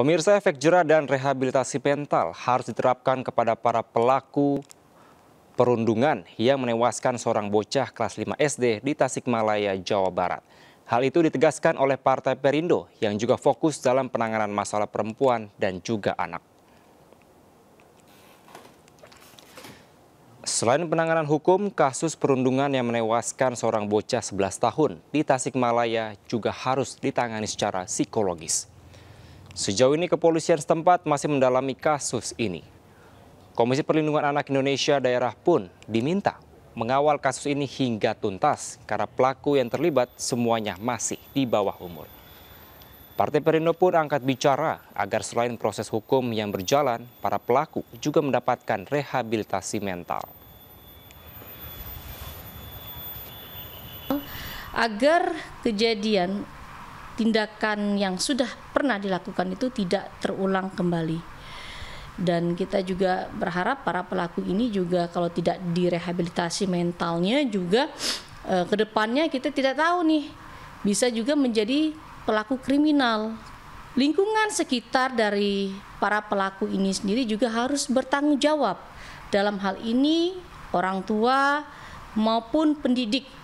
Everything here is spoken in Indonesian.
Pemirsa efek jerah dan rehabilitasi mental harus diterapkan kepada para pelaku perundungan yang menewaskan seorang bocah kelas 5 SD di Tasikmalaya, Jawa Barat. Hal itu ditegaskan oleh Partai Perindo yang juga fokus dalam penanganan masalah perempuan dan juga anak. Selain penanganan hukum, kasus perundungan yang menewaskan seorang bocah 11 tahun di Tasikmalaya juga harus ditangani secara psikologis. Sejauh ini kepolisian setempat masih mendalami kasus ini. Komisi Perlindungan Anak Indonesia daerah pun diminta mengawal kasus ini hingga tuntas karena pelaku yang terlibat semuanya masih di bawah umur. Partai Perindo pun angkat bicara agar selain proses hukum yang berjalan, para pelaku juga mendapatkan rehabilitasi mental. Agar kejadian tindakan yang sudah pernah dilakukan itu tidak terulang kembali. Dan kita juga berharap para pelaku ini juga kalau tidak direhabilitasi mentalnya juga e, eh, kedepannya kita tidak tahu nih bisa juga menjadi pelaku kriminal. Lingkungan sekitar dari para pelaku ini sendiri juga harus bertanggung jawab dalam hal ini orang tua maupun pendidik